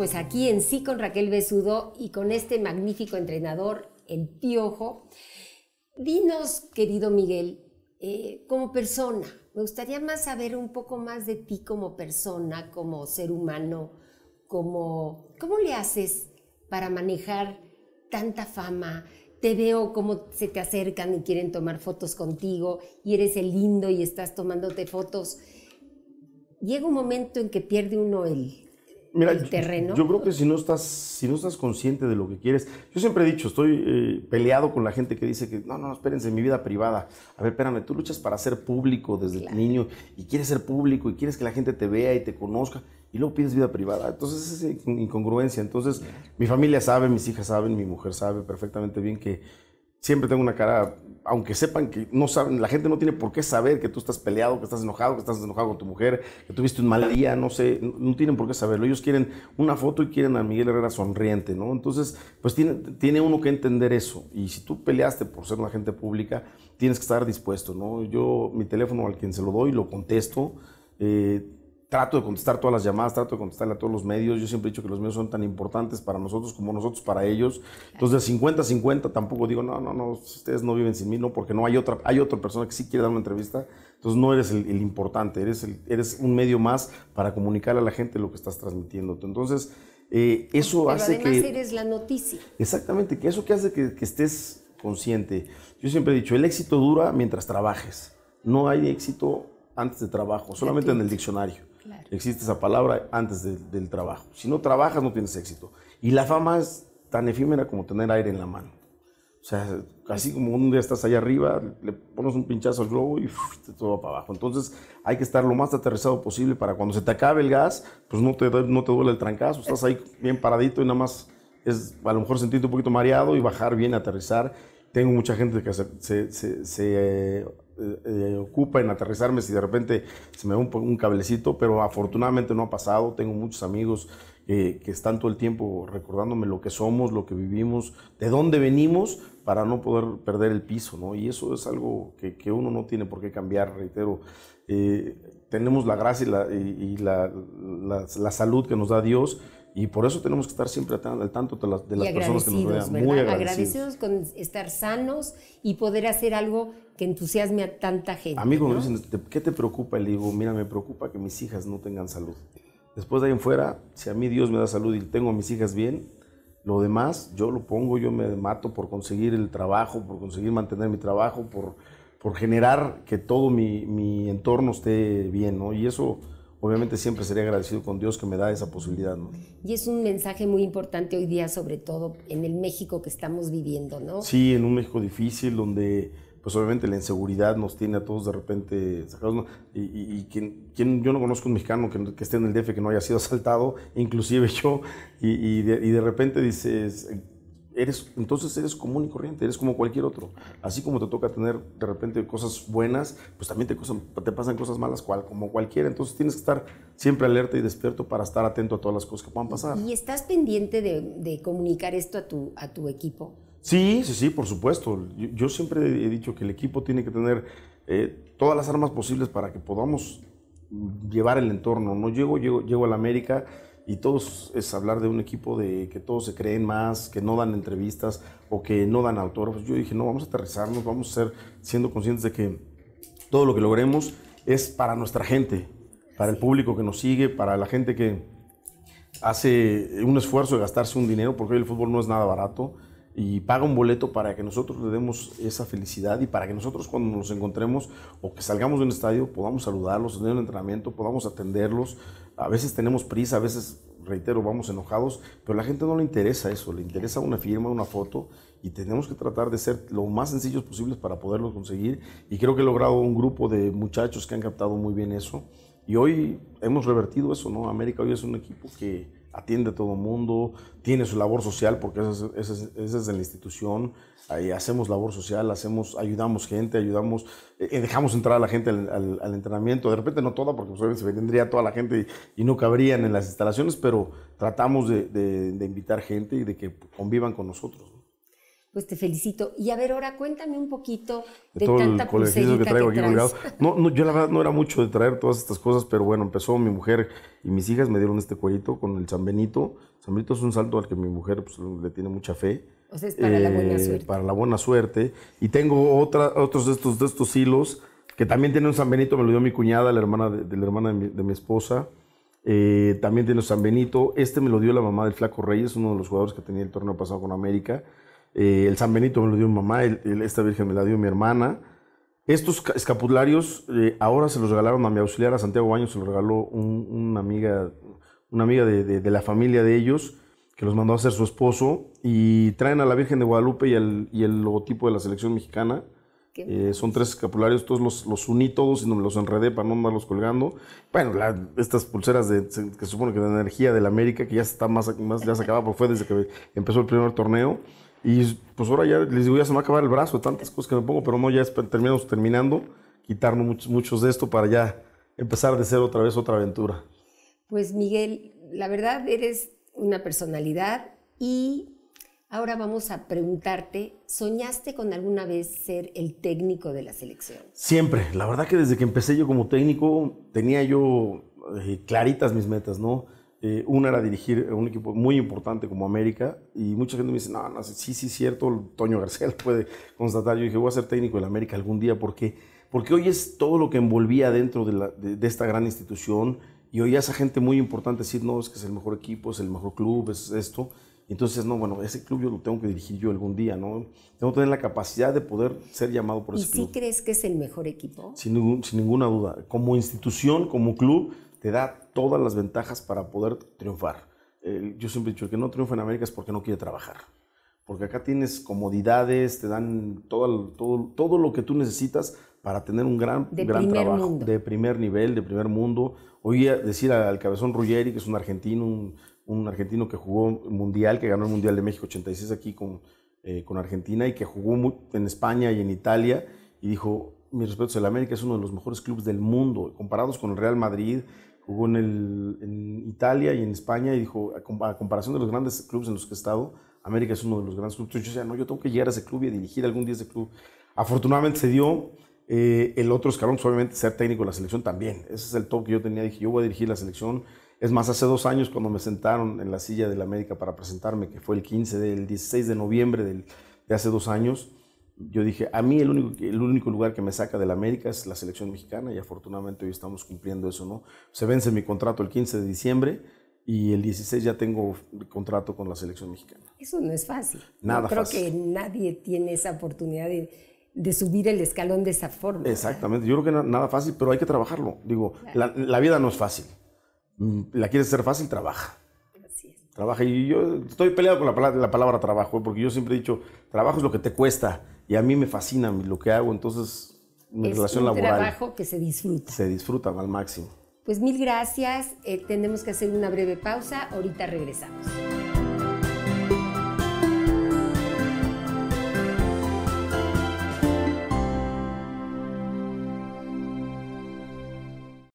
pues aquí en sí con Raquel Besudo y con este magnífico entrenador, el Piojo. Dinos, querido Miguel, eh, como persona, me gustaría más saber un poco más de ti como persona, como ser humano, como, ¿cómo le haces para manejar tanta fama? Te veo cómo se te acercan y quieren tomar fotos contigo y eres el lindo y estás tomándote fotos. Llega un momento en que pierde uno el, yo, creo que si no, estás, si no estás consciente de lo que quieres, yo siempre he dicho, estoy eh, peleado con la gente que dice que, no, no, espérense, mi vida privada. A ver, espérame, tú luchas para ser público desde el niño y quieres ser público y quieres que la gente te vea y te conozca y luego pides vida privada. Entonces es incongruencia. Entonces mi familia sabe, mis hijas saben, mi mujer sabe perfectamente bien que siempre tengo una cara aunque sepan que no saben, la gente no tiene por qué saber que tú estás peleado, que estás enojado, que estás enojado con tu mujer, que tuviste un mal día, no sé, no tienen por qué saberlo. Ellos quieren una foto y quieren a Miguel Herrera sonriente, ¿no? Entonces, pues tiene, tiene uno que entender eso. Y si tú peleaste por ser una gente pública, tienes que estar dispuesto, ¿no? Yo, mi teléfono al quien se lo doy, lo contesto. Eh, trato de contestar todas las llamadas, trato de contestarle a todos los medios. Yo siempre he dicho que los medios son tan importantes para nosotros como nosotros para ellos. Entonces, de 50-50 tampoco digo, no, no, no, ustedes no viven sin mí, no, porque no hay otra, hay otra persona que sí quiere dar una entrevista. Entonces, no eres el, importante, eres, el, eres un medio más para comunicarle a la gente lo que estás transmitiendo. Entonces, eh, eso Pero hace además que. eres la noticia. Exactamente, que eso que hace que estés consciente. Yo siempre he dicho, el éxito dura mientras trabajes. No hay éxito antes de trabajo, solamente en el diccionario. Existe esa palabra antes del trabajo. Si no trabajas, no tienes éxito. Y la fama es tan efímera como tener aire en la mano. O sea, así como un día estás allá arriba, le pones un pinchazo al globo y todo va para abajo. Entonces hay que estar lo más aterrizado posible para cuando se te acabe el gas, pues no te, no te duele el trancazo, estás ahí bien paradito y nada más es a lo mejor sentirte un poquito mareado y bajar bien, aterrizar. Tengo mucha gente que se eh, eh, ocupa en aterrizarme si de repente se me da un, un, cablecito, pero afortunadamente no ha pasado. Tengo muchos amigos que están todo el tiempo recordándome lo que somos, lo que vivimos, de dónde venimos, para no poder perder el piso, ¿no? Y eso es algo que, que uno no tiene por qué cambiar, reitero. Eh, tenemos la gracia y, la, y, la, la salud que nos da Dios y por eso tenemos que estar siempre al tanto de las, personas que nos rodean. Muy agradecidos. agradecidos. con estar sanos y poder hacer algo que entusiasme a tanta gente. Amigos me dicen, ¿qué te preocupa? Le digo, mira, me preocupa que mis hijas no tengan salud. Después de ahí en fuera, si a mí Dios me da salud y tengo a mis hijas bien, lo demás yo lo pongo, yo me mato por conseguir el trabajo, por conseguir mantener mi trabajo, por, por generar que todo mi, mi entorno esté bien, ¿no? Y eso obviamente siempre sería agradecido con Dios que me da esa posibilidad. ¿no? Y es un mensaje muy importante hoy día, sobre todo en el México que estamos viviendo, ¿no? Sí, en un México difícil donde pues obviamente la inseguridad nos tiene a todos de repente sacados. Y, quien, yo no conozco un mexicano que, esté en el DF que no haya sido asaltado, inclusive yo, y, de, repente dices, eres, entonces eres común y corriente, eres como cualquier otro. Así como te toca tener de repente cosas buenas, pues también te, te pasan cosas malas cual, como cualquiera. Entonces tienes que estar siempre alerta y despierto para estar atento a todas las cosas que puedan pasar. ¿Y estás pendiente de, comunicar esto a tu, a tu equipo? Sí, sí, sí, por supuesto. Yo, siempre he dicho que el equipo tiene que tener eh, todas las armas posibles para que podamos llevar el entorno. No llego, llego, llego a la América y todos es hablar de un equipo de que todos se creen más, que no dan entrevistas o que no dan autógrafos. Yo dije, no, vamos a aterrizarnos, vamos a ser siendo conscientes de que todo lo que logremos es para nuestra gente, para el público que nos sigue, para la gente que hace un esfuerzo de gastarse un dinero, porque el fútbol no es nada barato, y paga un boleto para que nosotros le demos esa felicidad y para que nosotros cuando nos encontremos o que salgamos de un estadio podamos saludarlos, tener un entrenamiento, podamos atenderlos, a veces tenemos prisa, a veces, reitero, vamos enojados, pero a la gente no le interesa eso, le interesa una firma, una foto, y tenemos que tratar de ser lo más sencillos posibles para poderlo conseguir. Y creo que he logrado un grupo de muchachos que han captado muy bien eso. Y hoy hemos revertido eso, ¿no? América hoy es un equipo que, atiende a todo mundo, tiene su labor social, porque esa es, esa es, la institución, ahí hacemos labor social, hacemos, ayudamos gente, ayudamos, eh, eh, dejamos entrar a la gente al, entrenamiento, de repente no toda, porque pues, se vendría toda la gente y, no cabrían en las instalaciones, pero tratamos de, de, de, invitar gente y de que convivan con nosotros pues te felicito. Y a ver, ahora cuéntame un poquito de, todo tanta el que traigo aquí No, no, yo la verdad no era mucho de traer todas estas cosas, pero bueno, empezó mi mujer y mis hijas me dieron este cuerito con el San Benito. San Benito es un salto al que mi mujer pues, le tiene mucha fe. O sea, es para la buena eh, suerte. Para la buena suerte. Y tengo otros de estos, hilos que también tiene un San Benito, me lo dio mi cuñada, la hermana de, la hermana de mi, esposa. Eh, también tiene un San Benito. Este me lo dio la mamá del Flaco Reyes, uno de los jugadores que tenía el torneo pasado con América. Eh, el San Benito me lo dio mi mamá, esta Virgen me la dio mi hermana. Estos escapularios eh, ahora se los regalaron a mi auxiliar, a Santiago Baños, se los regaló una amiga, una amiga de, la familia de ellos, que los mandó a hacer su esposo, y traen a la Virgen de Guadalupe y el, logotipo de la selección mexicana. Eh, son tres escapularios, todos los, uní todos y me los enredé para no andarlos colgando. Bueno, estas pulseras que se supone que de energía de la América, que ya está más, más ya se acaba, porque fue desde que empezó el primer torneo. Y pues ahora ya les digo, ya se me va a acabar el brazo, tantas cosas que me pongo, pero no, ya terminamos terminando, quitarnos muchos, de esto para ya empezar de ser otra vez otra aventura. Pues Miguel, la verdad eres una personalidad y ahora vamos a preguntarte, ¿soñaste con alguna vez ser el técnico de la selección? Siempre, la verdad que desde que empecé yo como técnico tenía yo eh, claritas mis metas, ¿no? Eh, una era dirigir un equipo muy importante como América y mucha gente me dice, no, no, sí, sí, cierto, Toño García puede constatar. Yo dije, voy a ser técnico del América algún día porque, porque hoy es todo lo que envolvía dentro de, esta gran institución y hoy esa gente muy importante decir, no, es que es el mejor equipo, es el mejor club, es esto. Entonces, no, bueno, ese club yo lo tengo que dirigir yo algún día, ¿no? Tengo que tener la capacidad de poder ser llamado por ese club. ¿Y sí crees que es el mejor equipo? sin ninguna duda. Como institución, como club, te da todas las ventajas para poder triunfar. yo siempre he dicho, que no triunfa en América es porque no quiere trabajar. Porque acá tienes comodidades, te dan todo, todo, todo lo que tú necesitas para tener un gran, gran trabajo de primer nivel, de primer mundo. Oía decir al cabezón Ruggeri, que es un argentino, un, argentino que jugó mundial, que ganó el Mundial de México 86 aquí con, eh, con Argentina y que jugó en España y en Italia, y dijo, mis respetos, el América es uno de los mejores clubes del mundo, comparados con el Real Madrid, jugó en, en Italia y en España y dijo, a comparación de los grandes clubes en los que he estado, América es uno de los grandes clubes. Yo decía, no, yo tengo que llegar a ese club y a dirigir algún día ese club. Afortunadamente se dio eh, el otro escalón, pues, obviamente ser técnico de la selección también. Ese es el top que yo tenía. Dije, yo voy a dirigir la selección. Es más, hace dos años cuando me sentaron en la silla de la América para presentarme, que fue el 15 del 16 de noviembre de hace dos años, yo dije, a mí el único, el único lugar que me saca de la América es la selección mexicana y afortunadamente hoy estamos cumpliendo eso, ¿no? Se vence mi contrato el 15 de diciembre y el 16 ya tengo contrato con la selección mexicana. Eso no es fácil. Nada Yo creo que nadie tiene esa oportunidad de, de, subir el escalón de esa forma. Exactamente. Yo creo que nada fácil, pero hay que trabajarlo. Digo, la, vida no es fácil. Mm, la quieres hacer fácil, trabaja. Así es. Trabaja. Y yo estoy peleado con la, la palabra trabajo, ¿eh? porque yo siempre he dicho, trabajo es lo que te cuesta y a mí me fascina lo que hago, entonces mi es relación un trabajo que se disfruta. Se disfruta al máximo. Pues mil gracias. Eh, tenemos que hacer una breve pausa. Ahorita regresamos.